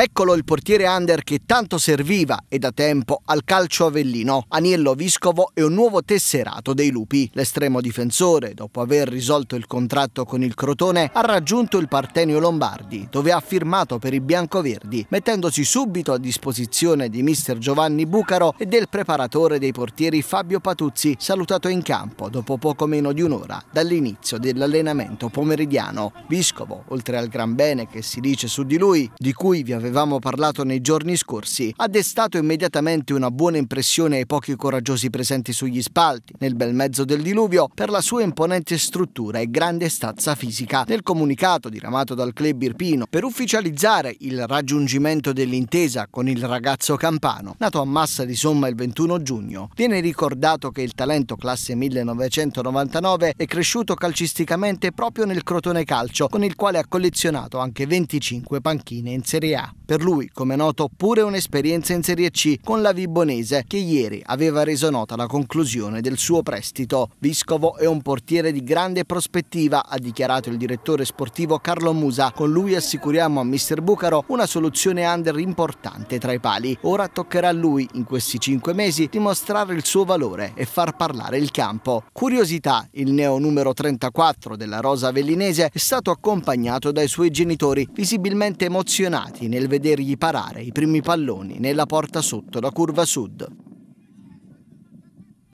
Eccolo il portiere under che tanto serviva e da tempo al calcio avellino, Aniello Viscovo è un nuovo tesserato dei lupi. L'estremo difensore, dopo aver risolto il contratto con il Crotone, ha raggiunto il Partenio Lombardi, dove ha firmato per i biancoverdi, mettendosi subito a disposizione di mister Giovanni Bucaro e del preparatore dei portieri Fabio Patuzzi, salutato in campo dopo poco meno di un'ora dall'inizio dell'allenamento pomeridiano. Viscovo, oltre al gran bene che si dice su di lui, di cui vi avevo avevamo parlato nei giorni scorsi, ha destato immediatamente una buona impressione ai pochi coraggiosi presenti sugli spalti, nel bel mezzo del diluvio, per la sua imponente struttura e grande stazza fisica. Nel comunicato diramato dal club Irpino per ufficializzare il raggiungimento dell'intesa con il ragazzo campano, nato a Massa di Somma il 21 giugno, viene ricordato che il talento classe 1999 è cresciuto calcisticamente proprio nel Crotone Calcio, con il quale ha collezionato anche 25 panchine in Serie A. Per lui, come noto, pure un'esperienza in Serie C con la Vibonese che ieri aveva reso nota la conclusione del suo prestito. Viscovo è un portiere di grande prospettiva, ha dichiarato il direttore sportivo Carlo Musa. Con lui assicuriamo a Mr. Bucaro una soluzione under importante tra i pali. Ora toccherà a lui, in questi cinque mesi, dimostrare il suo valore e far parlare il campo. Curiosità, il neo numero 34 della Rosa Vellinese è stato accompagnato dai suoi genitori, visibilmente emozionati nel nel vedergli parare i primi palloni nella porta sotto la curva sud.